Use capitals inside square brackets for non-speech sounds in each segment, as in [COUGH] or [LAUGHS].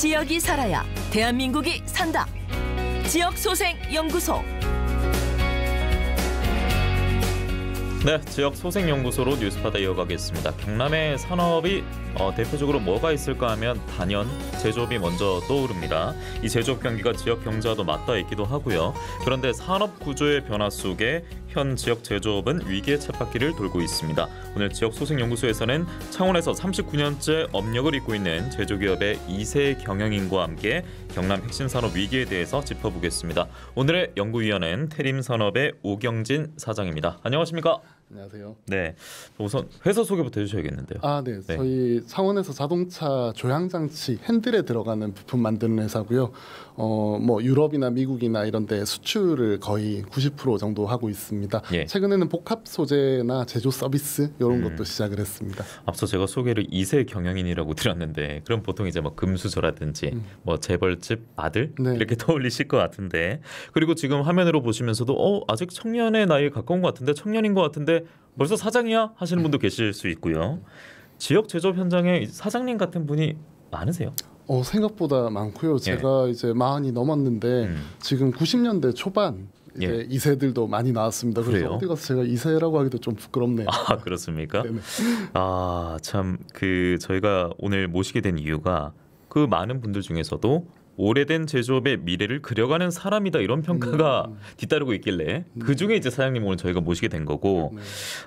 지역이 살아야 대한민국이 산다. 지역소생연구소. 네, 지역소생연구소로 뉴스파다 이어가겠습니다. 경남의 산업이 어, 대표적으로 뭐가 있을까 하면 단연 제조업이 먼저 떠오릅니다. 이 제조업 경기가 지역 경제와도 맞닿아 있기도 하고요. 그런데 산업 구조의 변화 속에 현 지역 제조업은 위기의 쳇바퀴를 돌고 있습니다. 오늘 지역 소생 연구소에서는 창원에서 39년째 업력을 잇고 있는 제조기업의 2세 경영인과 함께 경남 핵심 산업 위기에 대해서 짚어보겠습니다. 오늘의 연구위원은 태림 산업의 오경진 사장입니다. 안녕하십니까? 안녕하세요. 네, 우선 회사 소개부터 해주셔야겠는데요. 아, 네. 네. 저희 상원에서 자동차 조향 장치 핸들에 들어가는 부품 만드는 회사고요. 어, 뭐 유럽이나 미국이나 이런데 수출을 거의 90% 정도 하고 있습니다. 예. 최근에는 복합 소재나 제조 서비스 이런 음. 것도 시작을 했습니다. 앞서 제가 소개를 2세 경영인이라고 [LAUGHS] 드렸는데, 그럼 보통 이제 뭐 금수저라든지 음. 뭐 재벌집 아들 네. 이렇게 [LAUGHS] 떠올리실 것 같은데, 그리고 지금 화면으로 보시면서도 어 아직 청년의 나이에 가까운 것 같은데 청년인 것 같은데 벌써 사장이야 하시는 분도 계실 수 있고요. 지역 제조업 현장에 사장님 같은 분이 많으세요? 어 생각보다 많고요. 예. 제가 예. 이제 마흔이 넘었는데 음. 지금 90년대 초반 이제 예. 2세들도 많이 나왔습니다. 그래서 그래요? 어디 가서 제가 2세라고 하기도 좀 부끄럽네요. 아 그렇습니까? [LAUGHS] 아 참 그 저희가 오늘 모시게 된 이유가 그 많은 분들 중에서도 오래된 제조업의 미래를 그려가는 사람이다 이런 평가가 음. [LAUGHS] 뒤따르고 있길래 네. 그 중에 이제 사장님 오늘 저희가 모시게 된 거고 네.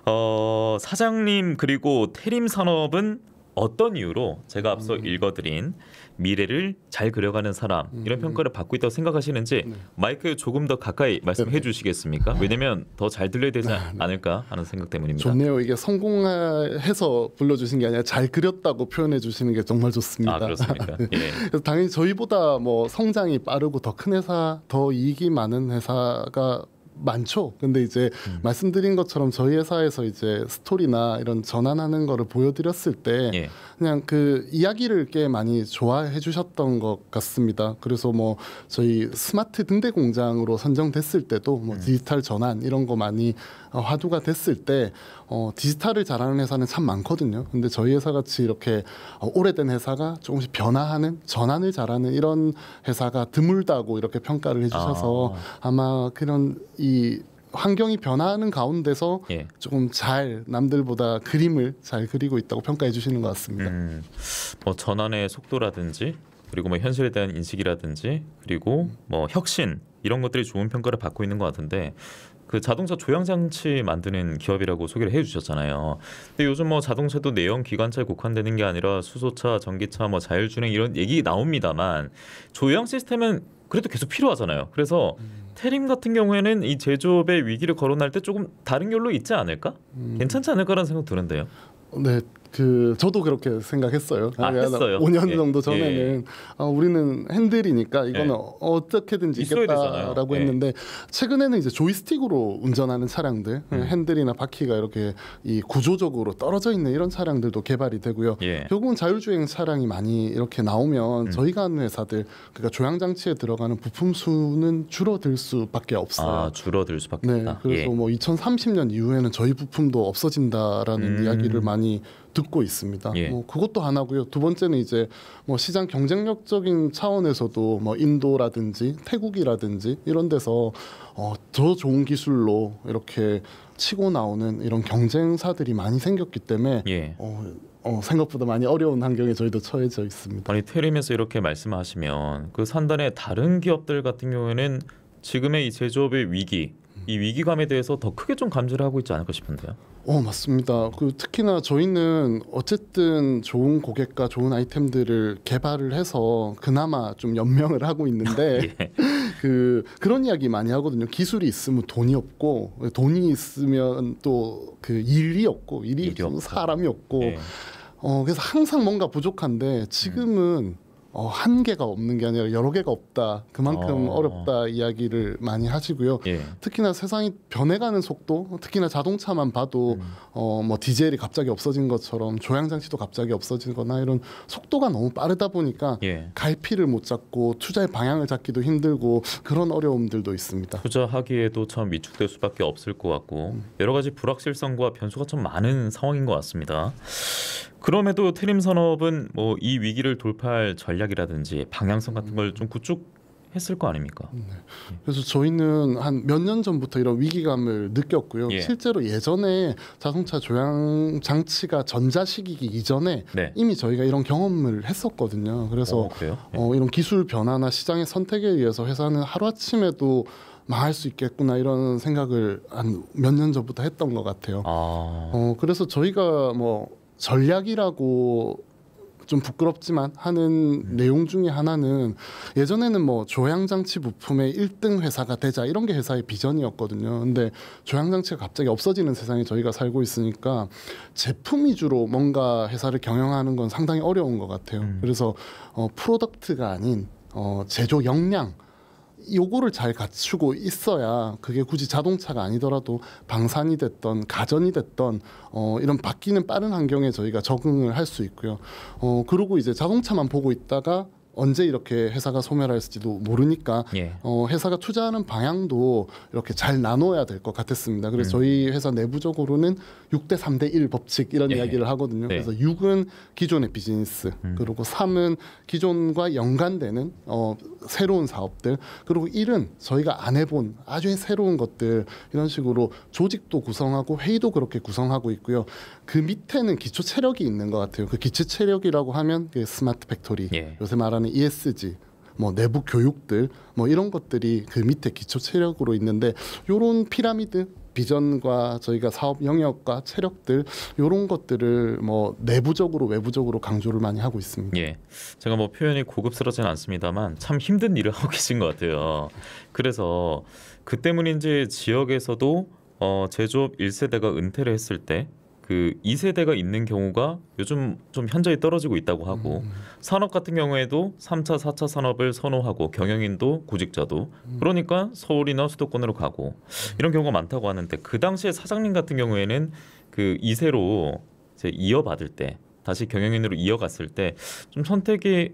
어, 사장님 그리고 테림 산업은 어떤 이유로 제가 앞서 음. 읽어드린 미래를 잘 그려가는 사람 이런 음. 평가를 받고 있다고 생각하시는지 네. 마이크에 조금 더 가까이 말씀해 네. 주시겠습니까? 네. 왜냐하면 더 잘 들려야 되지 네, 않을까 하는 생각 때문입니다. 좋네요. 이게 성공해서 불러주신 게 아니라 잘 그렸다고 표현해 주시는 게 정말 좋습니다. 아 그렇습니까? [LAUGHS] 예. 당연히 저희보다 뭐 성장이 빠르고 더 큰 회사, 더 이익이 많은 회사가 많죠. 근데 이제 음. 말씀드린 것처럼 저희 회사에서 이제 스토리나 이런 전환하는 거를 보여드렸을 때 예. 그냥 그 이야기를 꽤 많이 좋아해 주셨던 것 같습니다. 그래서 뭐 저희 스마트 등대 공장으로 선정됐을 때도 뭐 음. 디지털 전환 이런 거 많이 어, 화두가 됐을 때 어, 디지털을 잘하는 회사는 참 많거든요. 근데 저희 회사 같이 이렇게 어, 오래된 회사가 조금씩 변화하는 전환을 잘하는 이런 회사가 드물다고 이렇게 평가를 해주셔서 아. 마 그런 이 환경이 변화하는 가운데서 예. 조금 잘 남들보다 그림을 잘 그리고 있다고 평가해 주시는 것 같습니다. 음, 뭐 전환의 속도라든지 그리고 뭐 현실에 대한 인식이라든지 그리고 음. 뭐 혁신 이런 것들이 좋은 평가를 받고 있는 것 같은데 그 자동차 조향 장치 만드는 기업이라고 소개를 해주셨잖아요. 근데 요즘 뭐 자동차도 내연 기관차에 국한되는 게 아니라 수소차, 전기차, 뭐 자율주행 이런 얘기 나옵니다만 조향 시스템은 그래도 계속 필요하잖아요. 그래서 음. 테림 같은 경우에는 이 제조업의 위기를 거론할 때 조금 다른 결로 있지 않을까? 음. 괜찮지 않을까라는 생각 드는데요. 네, 그 저도 그렇게 생각했어요. 아, 그러니까 했어요. 5년 예. 정도 전에는 아, 우리는 핸들이니까 이거는 예. 어떻게든지 있겠다라고 예. 했는데 최근에는 이제 조이스틱으로 운전하는 차량들 음. 핸들이나 바퀴가 이렇게 이 구조적으로 떨어져 있는 이런 차량들도 개발이 되고요. 결국은 자율주행 차량이 많이 이렇게 나오면 음. 저희가 하는 회사들 그러니까 조향 장치에 들어가는 부품 수는 줄어들 수밖에 없어요. 아, 줄어들 수밖에 네, 없다. 그래서 예. 뭐 2030년 이후에는 저희 부품도 없어진다라는 음. 이야기를 많이 듣고 있습니다. 예. 뭐 그것도 안 하고요. 두 번째는 이제 뭐 시장 경쟁력적인 차원에서도 뭐 인도라든지 태국이라든지 이런 데서 어, 더 좋은 기술로 이렇게 치고 나오는 이런 경쟁사들이 많이 생겼기 때문에 예. 어, 어, 생각보다 많이 어려운 환경에 저희도 처해져 있습니다. 아니 테리에서 이렇게 말씀하시면 그 산단의 다른 기업들 같은 경우에는 지금의 이 제조업의 위기 이 위기감에 대해서 더 크게 좀 감지를 하고 있지 않을까 싶은데요. 어 맞습니다. 그 특히나 저희는 어쨌든 좋은 고객과 좋은 아이템들을 개발을 해서 그나마 좀 연명을 하고 있는데 [LAUGHS] 예. [LAUGHS] 그 그런 이야기 많이 하거든요. 기술이 있으면 돈이 없고 돈이 있으면 또 그 일이 없고 일이, 없고 사람이 없고 예. 어 그래서 항상 뭔가 부족한데 지금은 음. 어, 한 개가 없는 게 아니라 여러 개가 없다. 그만큼 어. 렵다 이야기를 많이 하시고요. 예. 특히나 세상이 변해가는 속도, 특히나 자동차만 봐도 음. 어, 뭐 디젤이 갑자기 없어진 것처럼 조향 장치도 갑자기 없어지거나 이런 속도가 너무 빠르다 보니까 예. 갈피를 못 잡고 투자의 방향을 잡기도 힘들고 그런 어려움들도 있습니다. 투자하기에도 참 위축될 수밖에 없을 것 같고 음. 여러 가지 불확실성과 변수가 참 많은 상황인 것 같습니다. 그럼에도 태림 산업은 뭐 이 위기를 돌파할 전략이라든지 방향성 같은 걸 좀 구축했을 거 아닙니까? 네. 그래서 저희는 한 몇 년 전부터 이런 위기감을 느꼈고요. 예. 실제로 예전에 자동차 조향 장치가 전자식이기 이전에 네. 이미 저희가 이런 경험을 했었거든요. 그래서 어, 예. 어, 이런 기술 변화나 시장의 선택에 의해서 회사는 하루 아침에도 망할 수 있겠구나 이런 생각을 한 몇 년 전부터 했던 것 같아요. 아... 어, 그래서 저희가 뭐 전략이라고 좀 부끄럽지만 하는 음. 내용 중에 하나는 예전에는 뭐 조향장치 부품의 1등 회사가 되자 이런 게 회사의 비전이었거든요. 근데 조향장치가 갑자기 없어지는 세상에 저희가 살고 있으니까 제품 위주로 뭔가 회사를 경영하는 건 상당히 어려운 것 같아요. 음. 그래서 어, 프로덕트가 아닌 어, 제조 역량 요거를 잘 갖추고 있어야 그게 굳이 자동차가 아니더라도 방산이 됐던 가전이 됐던 어, 이런 바뀌는 빠른 환경에 저희가 적응을 할 수 있고요. 어, 그리고 이제 자동차만 보고 있다가 언제 이렇게 회사가 소멸할지도 모르니까 예. 어, 회사가 투자하는 방향도 이렇게 잘 나눠야 될 것 같았습니다. 그래서 음. 저희 회사 내부적으로는 6대 3대 1 법칙 이런 예. 이야기를 하거든요. 네. 그래서 6은 기존의 비즈니스, 음. 그리고 3은 기존과 연관되는 어, 새로운 사업들, 그리고 1은 저희가 안 해본 아주 새로운 것들 이런 식으로 조직도 구성하고 회의도 그렇게 구성하고 있고요. 그 밑에는 기초 체력이 있는 것 같아요. 그 기초 체력이라고 하면 그 스마트 팩토리 예. 요새 말하는 말하는 ESG 뭐 내부 교육들 뭐 이런 것들이 그 밑에 기초 체력으로 있는데 요런 피라미드 비전과 저희가 사업 영역과 체력들 요런 것들을 뭐 내부적으로 외부적으로 강조를 많이 하고 있습니다. 예. 제가 뭐 표현이 고급스럽진 않습니다만 참 힘든 일을 [LAUGHS] 하고 계신 것 같아요. 그래서 그 때문인지 지역에서도 어 제조업 1세대가 은퇴를 했을 때그 2세대가 있는 경우가 요즘 좀 현저히 떨어지고 있다고 하고 음. 산업 같은 경우에도 3차, 4차 산업을 선호하고 경영인도 구직자도 음. 그러니까 서울이나 수도권으로 가고 이런 경우가 많다고 하는데 그 당시에 사장님 같은 경우에는 그 2세로 이제 이어받을 때 다시 경영인으로 이어갔을 때 좀 선택이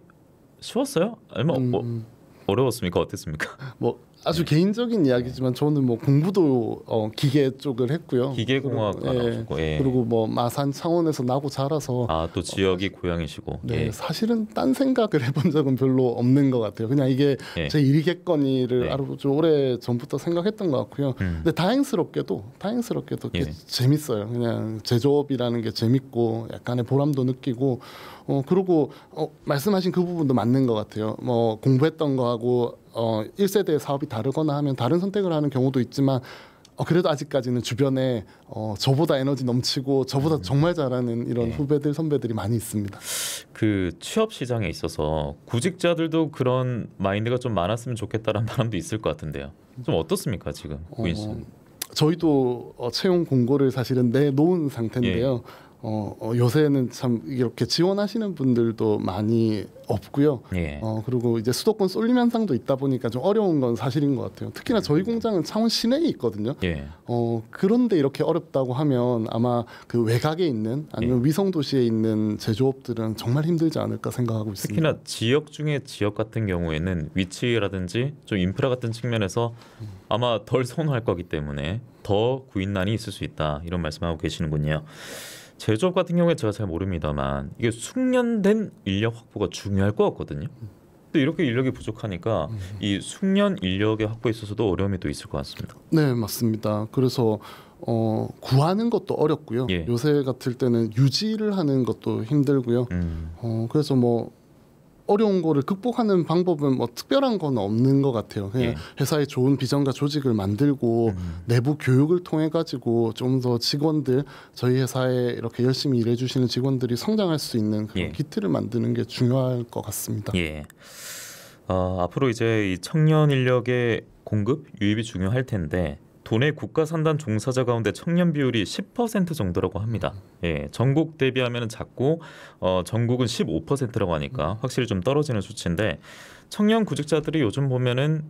쉬웠어요? 얼마 어, 음. 어, 어려웠습니까? 어땠습니까? 뭐 아주 네. 개인적인 이야기지만 저는 뭐 공부도 어, 기계 쪽을 했고요. 기계공학 예, 나오셨고 예. 그리고 뭐 마산 창원에서 나고 자라서 아또 지역이 어, 고향이시고 네 예. 사실은 딴 생각을 [LAUGHS] 해본 적은 별로 없는 것 같아요. 그냥 이게 예. 제 일이겠거니를 네. 아주 오래 전부터 생각했던 것 같고요. 음. 근데 다행스럽게도 다행스럽게도 예. 재밌어요. 그냥 제조업이라는 게 재밌고 약간의 보람도 느끼고 어, 그리고 어, 말씀하신 그 부분도 맞는 것 같아요. 뭐 공부했던 거하고 어, 1세대 사업이 다르거나 하면 다른 선택을 하는 경우도 있지만 어, 그래도 아직까지는 주변에 어, 저보다 에너지 넘치고 저보다 음. 정말 잘하는 이런 네. 후배들 선배들이 많이 있습니다. 그 취업 시장에 있어서 구직자들도 그런 마인드가 좀 많았으면 좋겠다라는 [LAUGHS] 바람도 있을 것 같은데요. 좀 어떻습니까 지금 구인 씨? 어, 저희도 어, 채용 공고를 사실은 내놓은 상태인데요. 예. 어, 어, 요새는 참 이렇게 지원하시는 분들도 많이 없고요. 예. 어, 그리고 이제 수도권 쏠림 현상도 있다 보니까 좀 어려운 건 사실인 것 같아요. 특히나 저희 공장은 창원 시내에 있거든요. 예. 어, 그런데 이렇게 어렵다고 하면 아마 그 외곽에 있는 아니면 예. 위성 도시에 있는 제조업들은 정말 힘들지 않을까 생각하고 있습니다. 특히나 지역 중에 지역 같은 경우에는 위치라든지 좀 인프라 같은 측면에서 아마 덜 선호할 거기 때문에 더 구인난이 있을 수 있다 이런 말씀하고 계시는군요. 제조업 같은 경우에 제가 잘 모릅니다만 이게 숙련된 인력 확보가 중요할 것 같거든요. 근데 이렇게 인력이 부족하니까 음. 이 숙련 인력의 확보에 있어서도 어려움이 또 있을 것 같습니다. 네, 맞습니다. 그래서 어, 구하는 것도 어렵고요. 예. 요새 같을 때는 유지를 하는 것도 힘들고요. 음. 어, 그래서 뭐 어려운 거를 극복하는 방법은 뭐 특별한 건 없는 것 같아요. 그냥 예. 회사에 좋은 비전과 조직을 만들고 음. 내부 교육을 통해 가지고 좀 더 직원들 저희 회사에 이렇게 열심히 일해 주시는 직원들이 성장할 수 있는 그런 예. 기틀을 만드는 게 중요할 것 같습니다. 예. 어, 앞으로 이제 이 청년 인력의 공급 유입이 중요할 텐데 도내 국가 산단 종사자 가운데 청년 비율이 10% 정도라고 합니다. 예, 전국 대비하면 작고 어, 전국은 15%라고 하니까 확실히 좀 떨어지는 수치인데 청년 구직자들이 요즘 보면은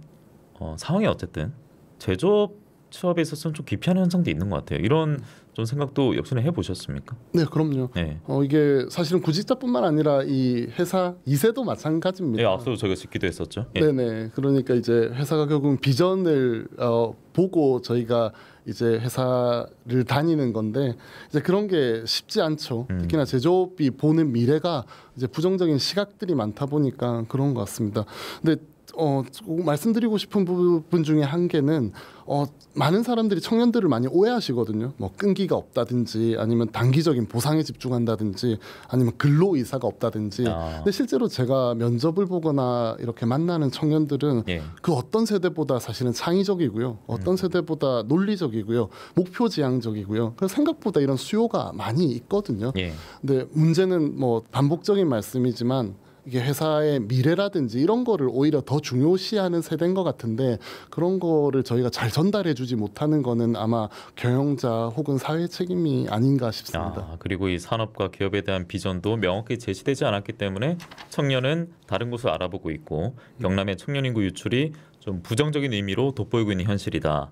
어, 상황이 어쨌든 제조업 취업에 있어서는 좀 기피하는 현상도 있는 것 같아요. 이런 어떤 생각도 역시나 해보셨습니까? 네, 그럼요. 네. 어, 이게 사실은 구직자뿐만 아니라 이 회사 2세도 마찬가지입니다. 예, 앞서 저희가 짓기도 했었죠. 예. 네네. 그러니까 이제 회사가 결국은 비전을 어, 보고 저희가 이제 회사를 다니는 건데 이제 그런 게 쉽지 않죠. 음. 특히나 제조업이 보는 미래가 이제 부정적인 시각들이 많다 보니까 그런 것 같습니다. 근데 어, 말씀드리고 싶은 부분 중에 한 개는 어, 많은 사람들이 청년들을 많이 오해하시거든요. 뭐 끈기가 없다든지 아니면 단기적인 보상에 집중한다든지 아니면 근로 의사가 없다든지. 아. 근데 실제로 제가 면접을 보거나 이렇게 만나는 청년들은 예. 그 어떤 세대보다 사실은 창의적이고요. 어떤 음. 세대보다 논리적이고요. 목표 지향적이고요. 그래서 생각보다 이런 수요가 많이 있거든요. 예. 근데 문제는 뭐 반복적인 말씀이지만 이게 회사의 미래라든지 이런 거를 오히려 더 중요시하는 세대인 것 같은데 그런 거를 저희가 잘 전달해주지 못하는 거는 아마 경영자 혹은 사회 책임이 아닌가 싶습니다. 아, 그리고 이 산업과 기업에 대한 비전도 명확히 제시되지 않았기 때문에 청년은 다른 곳을 알아보고 있고 경남의 청년 인구 유출이 좀 부정적인 의미로 돋보이고 있는 현실이다.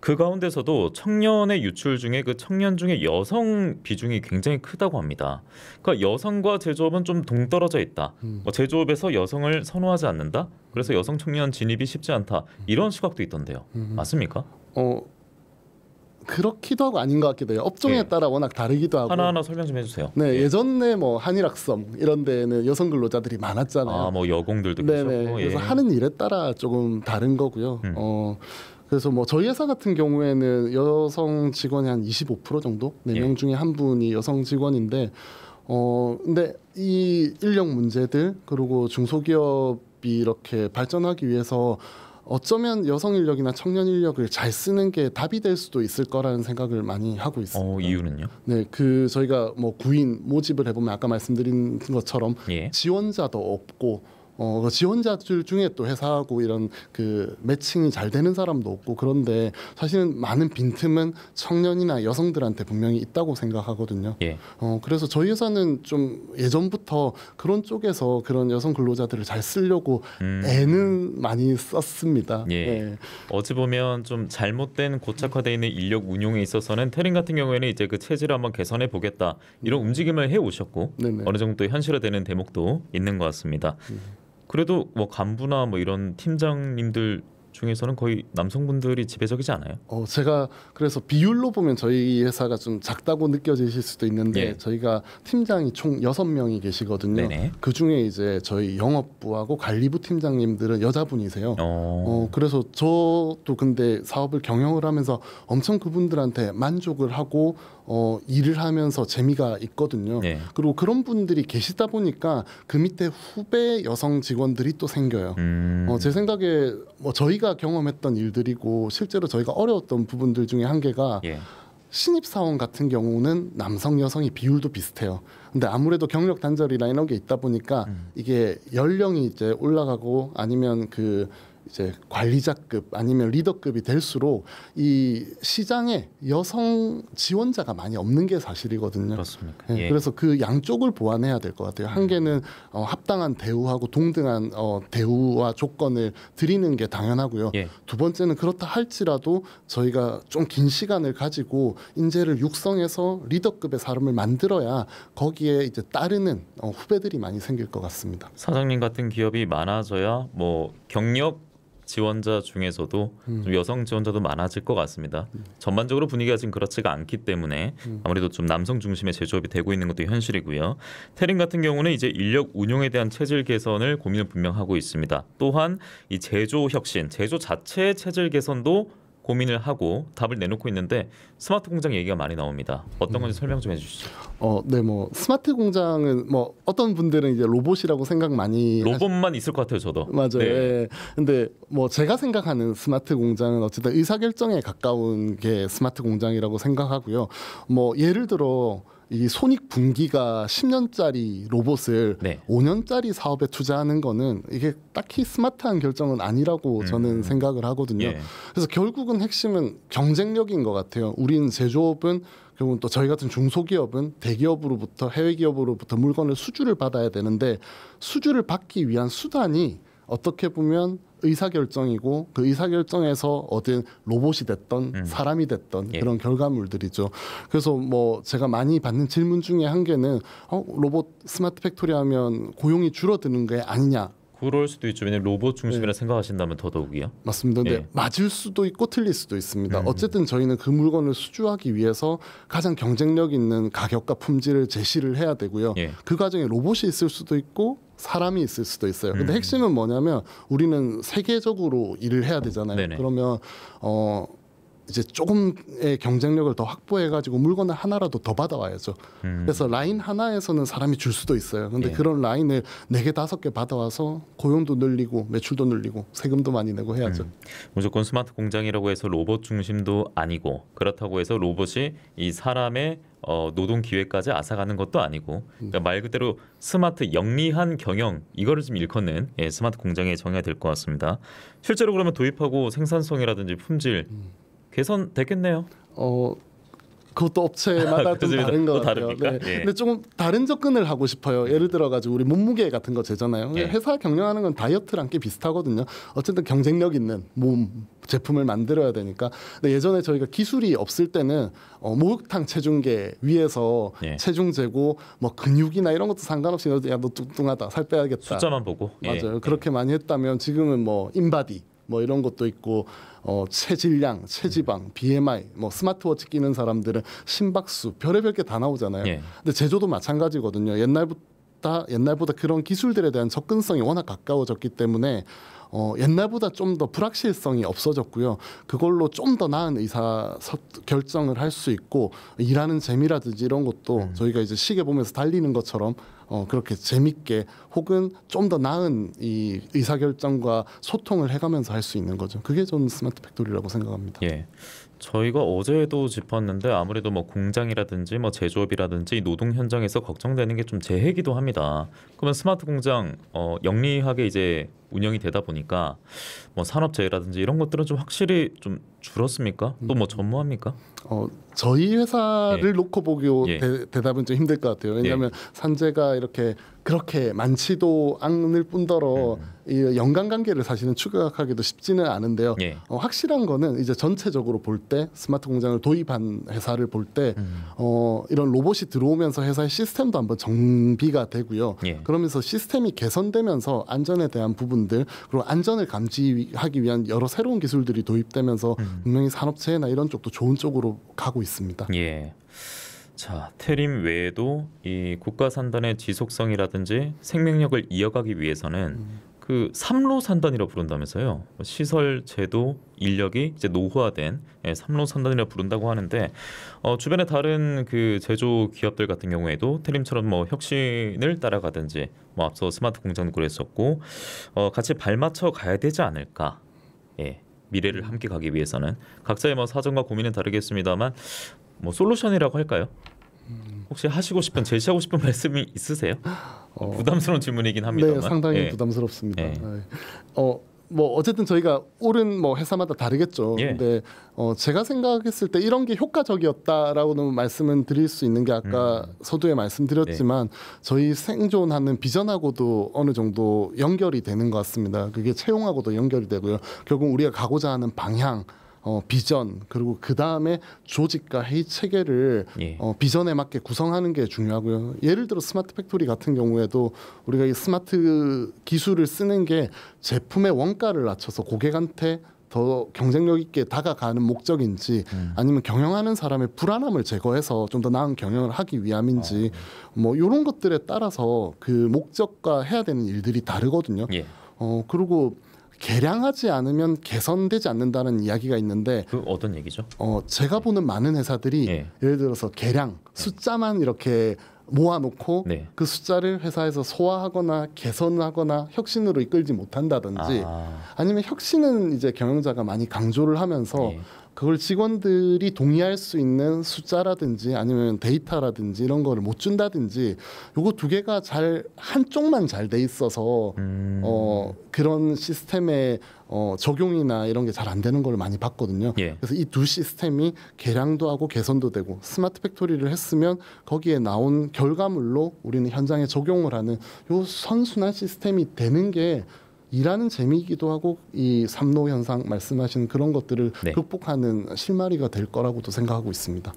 그 가운데서도 청년의 유출 중에 그 청년 중에 여성 비중이 굉장히 크다고 합니다. 그러니까 여성과 제조업은 좀 동떨어져 있다. 음. 뭐 제조업에서 여성을 선호하지 않는다. 그래서 음. 여성 청년 진입이 쉽지 않다. 이런 음. 시각도 있던데요. 맞습니까? 어 그렇기도 하고 아닌 것 같기도 해요. 업종에 네. 따라 워낙 다르기도 하고. 하나하나 설명 좀 해주세요. 네, 네. 예전에 뭐 한일학섬 이런 데는 에 여성 근로자들이 많았잖아요. 아, 뭐 여공들도 네네. 고 네. 예. 그래서 하는 일에 따라 조금 다른 거고요. 음. 어, 그래서 뭐 저희 회사 같은 경우에는 여성 직원이 한 25% 정도 네명 예. 중에 한 분이 여성 직원인데 어 근데 이 인력 문제들 그리고 중소기업이 이렇게 발전하기 위해서 어쩌면 여성 인력이나 청년 인력을 잘 쓰는 게 답이 될 수도 있을 거라는 생각을 많이 하고 어, 있습니다. 어, 이유는요? 네, 그 저희가 뭐 구인 모집을 해보면 아까 말씀드린 것처럼 예. 지원자도 없고 어, 지원자들 중에 또 회사하고 이런 그 매칭이 잘 되는 사람도 없고 그런데 사실은 많은 빈틈은 청년이나 여성들한테 분명히 있다고 생각하거든요. 예. 어, 그래서 저희 회사는 좀 예전부터 그런 쪽에서 그런 여성 근로자들을 잘 쓰려고 음. 애는 많이 썼습니다. 예. 예. 어찌 보면 좀 잘못된 고착화되어 있는 인력 운용에 있어서는 테링 같은 경우에는 이제 그 체질을 한번 개선해 보겠다 이런 움직임을 해 오셨고 어느 정도 현실화되는 대목도 있는 것 같습니다. 음. 그래도 뭐 간부나 뭐 이런 팀장님들 중에서는 거의 남성분들이 지배적이지 않아요? 어, 제가 그래서 비율로 보면 저희 회사가 좀 작다고 느껴지실 수도 있는데 예. 저희가 팀장이 총여 명이 계시거든요. 그중에 이제 저희 영업부하고 관리부 팀장님들은 여자분이세요. 어. 어, 그래서 저도 근데 사업을 경영을 하면서 엄청 그분들한테 만족을 하고 어, 일을 하면서 재미가 있거든요. 네. 그리고 그런 분들이 계시다 보니까 그 밑에 후배 여성 직원들이 또 생겨요. 음. 어, 제 생각에 뭐 저희가 경험했던 일들이고 실제로 저희가 어려웠던 부분들 중에 한 개가 예. 신입 사원 같은 경우는 남성 여성이 비율도 비슷해요. 근데 아무래도 경력 단절이나 이런 게 있다 보니까 음. 이게 연령이 이제 올라가고 아니면 그 이제 관리자급 아니면 리더급이 될수록 이 시장에 여성 지원자가 많이 없는 게 사실이거든요. 그렇습니까? 예. 예. 그래서 그 양쪽을 보완해야 될 것 같아요. 한개는 음. 어, 합당한 대우하고 동등한 어, 대우와 조건을 드리는 게 당연하고요. 예. 두 번째는 그렇다 할지라도 저희가 좀 긴 시간을 가지고 인재를 육성해서 리더급의 사람을 만들어야 거기에 이제 따르는 어, 후배들이 많이 생길 것 같습니다. 사장님 같은 기업이 많아져야 뭐 경력 지원자 중에서도 음. 좀 여성 지원자도 많아질 것 같습니다. 음. 전반적으로 분위기가 지금 그렇지가 않기 때문에 음. 아무래도 좀 남성 중심의 제조업이 되고 있는 것도 현실이고요. 테링 같은 경우는 이제 인력 운용에 대한 체질 개선을 고민을 분명 하고 있습니다. 또한 이 제조 혁신, 제조 자체의 체질 개선도 고민을 하고 답을 내놓고 있는데 스마트 공장 얘기가 많이 나옵니다. 어떤 건지 음. 설명 좀 해주시죠. 어, 네, 뭐 스마트 공장은 뭐 어떤 분들은 이제 로봇이라고 생각 많이 로봇만 하시... 있을 것 같아요, 저도. 맞아요. 네. 네. 근데 뭐 제가 생각하는 스마트 공장은 어쨌든 의사 결정에 가까운 게 스마트 공장이라고 생각하고요. 뭐 예를 들어 이 손익 분기가 10년짜리 로봇을 네. 5년짜리 사업에 투자하는 거는 이게 딱히 스마트한 결정은 아니라고 음. 저는 생각을 하거든요. 예. 그래서 결국은 핵심은 경쟁력인 것 같아요. 우리는 제조업은 결국은 또 저희 같은 중소기업은 대기업으로부터 해외 기업으로부터 물건을 수주를 받아야 되는데 수주를 받기 위한 수단이 어떻게 보면 의사결정이고 그 의사결정에서 얻은 로봇이 됐던 음. 사람이 됐던 예. 그런 결과물들이죠. 그래서 뭐 제가 많이 받는 질문 중에 한 개는 어, 로봇 스마트 팩토리 하면 고용이 줄어드는 게 아니냐 그럴 수도 있죠. 왜냐면 로봇 중심이라 네. 생각하신다면 더더욱이요. 맞습니다. 근데 네. 맞을 수도 있고 틀릴 수도 있습니다. 음. 어쨌든 저희는 그 물건을 수주하기 위해서 가장 경쟁력 있는 가격과 품질을 제시를 해야 되고요. 예. 그 과정에 로봇이 있을 수도 있고 사람이 있을 수도 있어요. 근데 음. 핵심은 뭐냐면 우리는 세계적으로 일을 해야 되잖아요. 네 그러면 어 이제 조금의 경쟁력을 더 확보해가지고 물건을 하나라도 더 받아와야죠. 음. 그래서 라인 하나에서는 사람이 줄 수도 있어요. 근데 예. 그런 라인을 네 개 다섯 개 받아와서 고용도 늘리고 매출도 늘리고 세금도 많이 내고 해야죠. 음. 무조건 스마트 공장이라고 해서 로봇 중심도 아니고 그렇다고 해서 로봇이 이 사람의 어, 노동 기회까지 앗아가는 것도 아니고 그러니까 음. 말 그대로 스마트 영리한 경영 이거를 좀 일컫는 예, 스마트 공장의 정의가 될것 같습니다. 실제로 그러면 도입하고 생산성이라든지 품질 음. 개선됐겠네요. 어 그것도 업체마다 [LAUGHS] 좀 다른 것 같아요. 네. 예. 근데 조금 다른 접근을 하고 싶어요. 음. 예를 들어가지고 우리 몸무게 같은 거 재잖아요. 예. 회사 경영하는 건 다이어트랑 꽤 비슷하거든요. 어쨌든 경쟁력 있는 몸 제품을 만들어야 되니까. 근데 예전에 저희가 기술이 없을 때는 어, 목욕탕 체중계 위에서 예. 체중 재고 뭐 근육이나 이런 것도 상관없이 야 너 뚱뚱하다 살 빼야겠다. 숫자만 보고 예. 맞아요. 예. 그렇게 많이 했다면 지금은 뭐 인바디 뭐 이런 것도 있고 어, 체질량, 체지방, 음. BMI, 뭐 스마트워치 끼는 사람들은 심박수 별의별 게 다 나오잖아요. 예. 근데 제조도 마찬가지거든요. 옛날부다 옛날보다 그런 기술들에 대한 접근성이 워낙 가까워졌기 때문에 어, 옛날보다 좀 더 불확실성이 없어졌고요. 그걸로 좀 더 나은 의사 결정을 할 수 있고 일하는 재미라든지 이런 것도 음. 저희가 이제 시계 보면서 달리는 것처럼 어, 그렇게 재밌게 혹은 좀 더 나은 이 의사결정과 소통을 해가면서 할 수 있는 거죠. 그게 저는 스마트 팩토리라고 생각합니다. 예. 저희가 어제도 짚었는데 아무래도 뭐 공장이라든지 뭐 제조업이라든지 노동 현장에서 걱정되는 게 좀 재해기도 합니다. 그러면 스마트 공장 어, 영리하게 이제 운영이 되다 보니까 뭐 산업재해라든지 이런 것들은 좀 확실히 좀 줄었습니까? 또뭐 음. 전무합니까? 어 저희 회사를 예. 놓고 보기 예. 대, 답은좀 힘들 것 같아요. 왜냐하면 예. 산재가 이렇게 그렇게 많지도 않을 뿐더러 음. 이 연관 관계를 사실은 추격하기도 쉽지는 않은데요. 예. 어, 확실한 거는 이제 전체적으로 볼 때 스마트 공장을 도입한 회사를 볼때 음. 어, 이런 로봇이 들어오면서 회사의 시스템도 한번 정비가 되고요. 예. 그러면서 시스템이 개선되면서 안전에 대한 부분들 그리고 안전을 감지하기 위한 여러 새로운 기술들이 도입되면서 음. 분명히 산업체나 이런 쪽도 좋은 쪽으로 가고 있습니다. 예. 자, 테림 외에도 이 국가 산단의 지속성이라든지 생명력을 이어가기 위해서는 음. 그 삼로 산단이라 부른다면서요. 시설, 제도, 인력이 이제 노후화된 예, 삼로 산단이라 부른다고 하는데 어, 주변의 다른 그 제조 기업들 같은 경우에도 테림처럼 뭐 혁신을 따라가든지 뭐 앞서 스마트 공장도 그랬었고 어, 같이 발맞춰 가야 되지 않을까. 예. 미래를 함께 가기 위해서는 각자의 뭐 사정과 고민은 다르겠습니다만 뭐 솔루션이라고 할까요? 혹시 하시고 싶은 제시하고 싶은 말씀이 있으세요? 어, 부담스러운 질문이긴 합니다만. 네, 상당히 예. 부담스럽습니다. 예. 네. 어, 뭐 어쨌든 저희가 옳은 뭐 회사마다 다르겠죠. 예. 근데 어 제가 생각했을 때 이런 게 효과적이었다라고는 말씀은 드릴 수 있는 게 아까 음. 서두에 말씀드렸지만 네. 저희 생존하는 비전하고도 어느 정도 연결이 되는 것 같습니다. 그게 채용하고도 연결이 되고요. 결국 우리가 가고자 하는 방향 어, 비전 그리고 그 다음에 조직과 회의 체계를 예. 어, 비전에 맞게 구성하는 게 중요하고요. 예를 들어 스마트 팩토리 같은 경우에도 우리가 이 스마트 기술을 쓰는 게 제품의 원가를 낮춰서 고객한테 더 경쟁력 있게 다가가는 목적인지 음. 아니면 경영하는 사람의 불안함을 제거해서 좀 더 나은 경영을 하기 위함인지 어. 뭐 이런 것들에 따라서 그 목적과 해야 되는 일들이 다르거든요. 예. 어 그리고 개량하지 않으면 개선되지 않는다는 이야기가 있는데 그 어떤 얘기죠? 어 제가 보는 많은 회사들이 예. 를 들어서 개량 예. 숫자만 이렇게 모아놓고 네. 그 숫자를 회사에서 소화하거나 개선하거나 혁신으로 이끌지 못한다든지 아. 니면 혁신은 이제 경영자가 많이 강조를 하면서 네. 그걸 직원들이 동의할 수 있는 숫자라든지 아니면 데이터라든지 이런 거를 못 준다든지 요거 두 개가 잘 한쪽만 잘 돼 있어서 음. 어 그런 시스템에 어, 적용이나 이런 게 잘 안 되는 걸 많이 봤거든요. 예. 그래서 이 두 시스템이 개량도 하고 개선도 되고 스마트 팩토리를 했으면 거기에 나온 결과물로 우리는 현장에 적용을 하는 요 선순환 시스템이 되는 게 일하는 재미이기도 하고 이 삼노 현상 말씀하신 그런 것들을 네. 극복하는 실마리가 될 거라고도 생각하고 있습니다.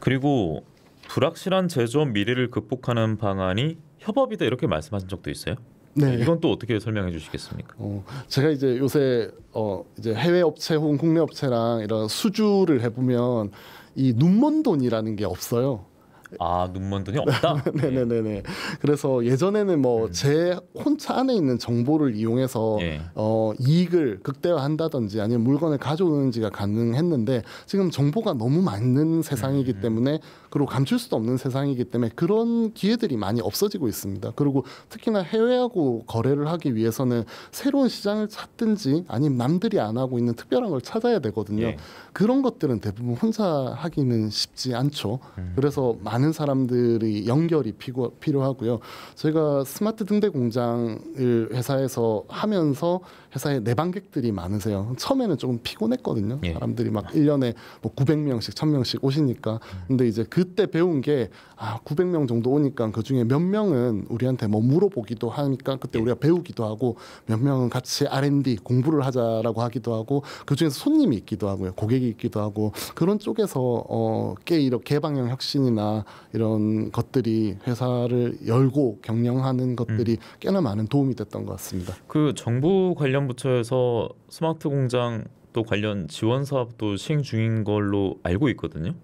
그리고 불확실한 제조업 미래를 극복하는 방안이 협업이다 이렇게 말씀하신 적도 있어요? 네. 이건 또 어떻게 설명해 주시겠습니까? 어, 제가 이제 요새 어, 이제 해외 업체 혹은 국내 업체랑 이런 수주를 해보면 이 눈먼 돈이라는 게 없어요. 그 아 눈먼 돈이 없다. 네네네네. [LAUGHS] 네, 네, 네. 예. 그래서 예전에는 뭐제 예. 음. 혼자 안에 있는 정보를 이용해서 예. 어, 이익을 극대화한다든지 아니면 물건을 가져오는지가 가능했는데 지금 정보가 너무 많은 세상이기 음. 때문에 그리고 감출 수도 없는 세상이기 때문에 그런 기회들이 많이 없어지고 있습니다. 그리고 특히나 해외하고 거래를 하기 위해서는 새로운 시장을 찾든지 아니면 남들이 안 하고 있는 특별한 걸 찾아야 되거든요. 예. 그런 것들은 대부분 혼자 하기는 쉽지 않죠. 음. 그래서 많은 많은 사람들이 연결이 피고, 필요하고요. 저희가 스마트 등대 공장을 회사에서 하면서 회사에 내방객들이 많으세요. 처음에는 조금 피곤했거든요. 예. 사람들이 막 1년에 뭐 900명씩, 1000명씩 오시니까. 근데 이제 그때 배운 게 아, 900명 정도 오니까 그 중에 몇 명은 우리한테 뭐 물어보기도 하니까 그때 예. 우리가 배우기도 하고 몇 명은 같이 R&D 공부를 하자라고 하기도 하고 그 중에서 손님이 있기도 하고요. 고객이 있기도 하고 그런 쪽에서 어, 꽤 이렇게 개방형 혁신이나 이런 것들이 회사를 열고 경영하는 것들이 음. 꽤나 많은 도움이 됐던 것 같습니다. 그 정부 관련 부처에서 스마트 공장 또 관련 지원 사업도 시행 중인 걸로 알고 있거든요.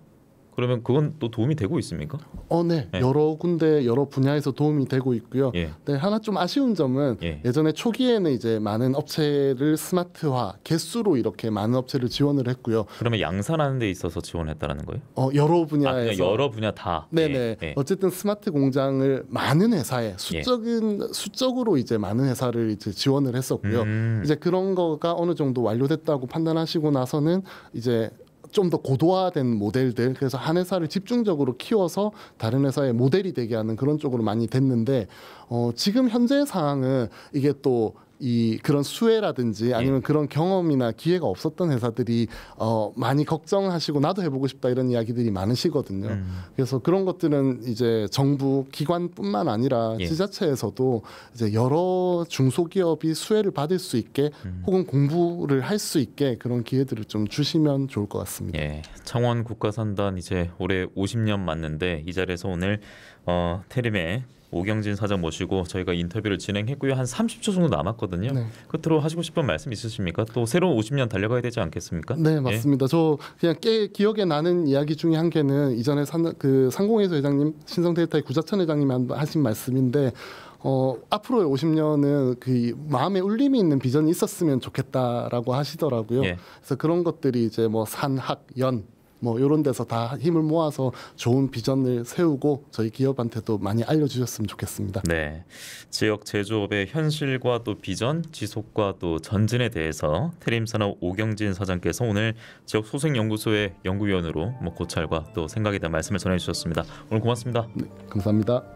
그러면 그건 또 도움이 되고 있습니까? 어, 네. 네. 여러 군데 여러 분야에서 도움이 되고 있고요. 예. 네, 하나 좀 아쉬운 점은 예. 전에 초기에는 이제 많은 업체를 스마트화 개수로 이렇게 많은 업체를 지원을 했고요. 그러면 양산하는 데 있어서 지원했다라는 거예요? 어, 여러 아, 분야에서 아, 여러 분야 다. 네, 네. 예. 어쨌든 스마트 공장을 많은 회사에 예. 수적인 수적으로 이제 많은 회사를 이제 지원을 했었고요. 음. 이제 그런 거가 어느 정도 완료됐다고 판단하시고 나서는 이제 좀더 고도화된 모델들 그래서 한 회사를 집중적으로 키워서 다른 회사의 모델이 되게 하는 그런 쪽으로 많이 됐는데 어, 지금 현재 상황은 이게 또이 그런 수혜라든지 네. 아니면 그런 경험이나 기회가 없었던 회사들이 어 많이 걱정하시고 나도 해보고 싶다 이런 이야기들이 많으시거든요. 음. 그래서 그런 것들은 이제 정부 기관뿐만 아니라 예. 지자체에서도 이제 여러 중소기업이 수혜를 받을 수 있게 음. 혹은 공부를 할 수 있게 그런 기회들을 좀 주시면 좋을 것 같습니다. 예. 창원 국가산단 이제 올해 50년 맞는데 이 자리에서 오늘 어, 테림의 오경진 사장 모시고 저희가 인터뷰를 진행했고요. 한 30초 정도 남았거든요. 네. 끝으로 하시고 싶은 말씀 있으십니까? 또 새로 50년 달려가야 되지 않겠습니까? 네, 예. 맞습니다. 예. 저 그냥 꽤 기억에 나는 이야기 중에 한 개는 이전에 산, 그 상공회사 회장님, 신성데이터의 구자천 회장님이 하신 말씀인데 어, 앞으로의 50년은 그 마음에 울림이 있는 비전이 있었으면 좋겠다라고 하시더라고요. 예. 그래서 그런 것들이 이제 뭐 산학 연 뭐요런 데서 다 힘을 모아서 좋은 비전을 세우고 저희 기업한테도 많이 알려주셨으면 좋겠습니다. 네, 지역 제조업의 현실과 또 비전, 지속과 또 전진에 대해서 테림산업 오경진 사장께서 오늘 지역 소생연구소의 연구위원으로 뭐 고찰과 그 또 생각에 대한 말씀을 전해주셨습니다. 오늘 고맙습니다. 네, 감사합니다.